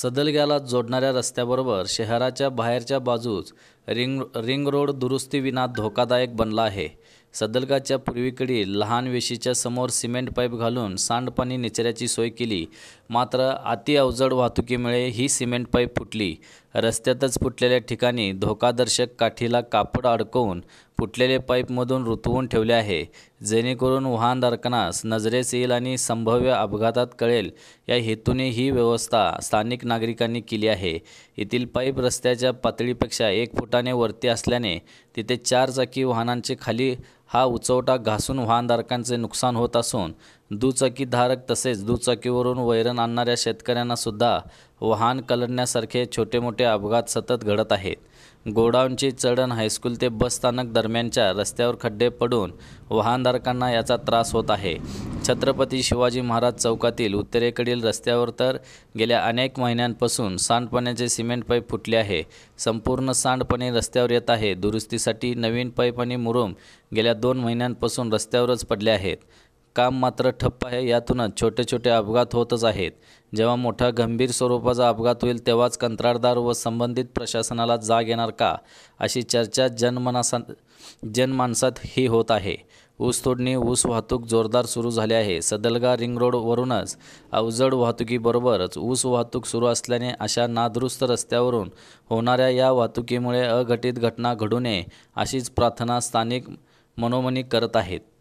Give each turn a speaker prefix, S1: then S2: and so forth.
S1: सदलग्याला जोडणाऱ्या रस्त्याबरोबर शहराच्या बाहेरच्या बाजूस रिंग रिंग रोड दुरुस्तीविना धोकादायक बनला आहे सदलगाच्या पूर्वीकडील लहान वेशीच्या समोर सिमेंट पाईप घालून सांडपाणी निचऱ्याची सोय केली मात्र अतिअवजड वाहतुकीमुळे ही सिमेंट पाईप फुटली रस्त्यातच फुटलेल्या ठिकाणी धोकादर्शक काठीला कापड अडकवून फुटलेले पाईपमधून रुतवून ठेवले आहे जेणेकरून वाहनधारकांनास नजरेस येईल आणि संभाव्य अपघातात कळेल या हेतूने ही व्यवस्था स्थानिक नागरिकांनी केली आहे येथील पाईप रस्त्याच्या पातळीपेक्षा एक फुटाने वरती असल्याने तिथे चार चाकी वाहनांचे खाली हा उचवटा घासून वाहनधारकांचे नुकसान होत असून दुचाकीधारक तसेच दुचाकीवरून वैरण आणणाऱ्या शेतकऱ्यांनासुद्धा वाहन कलडण्यासारखे छोटे मोठे अपघात सतत घडत आहेत गोडाऊनची चढण हायस्कूल ते बस स्थानक दरम्यानच्या रस्त्यावर खड्डे पडून वाहनधारकांना याचा त्रास होत आहे छत्रपती शिवाजी महाराज चौकातील उत्तरेकडील रस्त्यावर तर गेल्या अनेक महिन्यांपासून सांडपाण्याचे सिमेंट पाईप फुटले आहे संपूर्ण सांडपाणी रस्त्यावर येत आहे दुरुस्तीसाठी नवीन पाईप आणि मुरुम गेल्या दोन महिन्यांपासून रस्त्यावरच पडले आहेत काम मात्र ठप्प आहे यातूनच छोटे छोटे अपघात होतच आहेत जेव्हा मोठा गंभीर स्वरूपाचा अपघात होईल तेव्हाच कंत्राटदार व संबंधित प्रशासनाला जाग येणार का अशी चर्चा जनमनासा जनमानसात ही होत आहे ऊस तोडणी ऊस वाहतूक जोरदार सुरू झाली आहे सदलगा रिंग रोडवरूनच अवजड वाहतुकीबरोबरच ऊस वाहतूक सुरू असल्याने अशा नादुरुस्त रस्त्यावरून होणाऱ्या या वाहतुकीमुळे अघटित घटना घडू नये अशीच प्रार्थना स्थानिक मनोमनी करत आहेत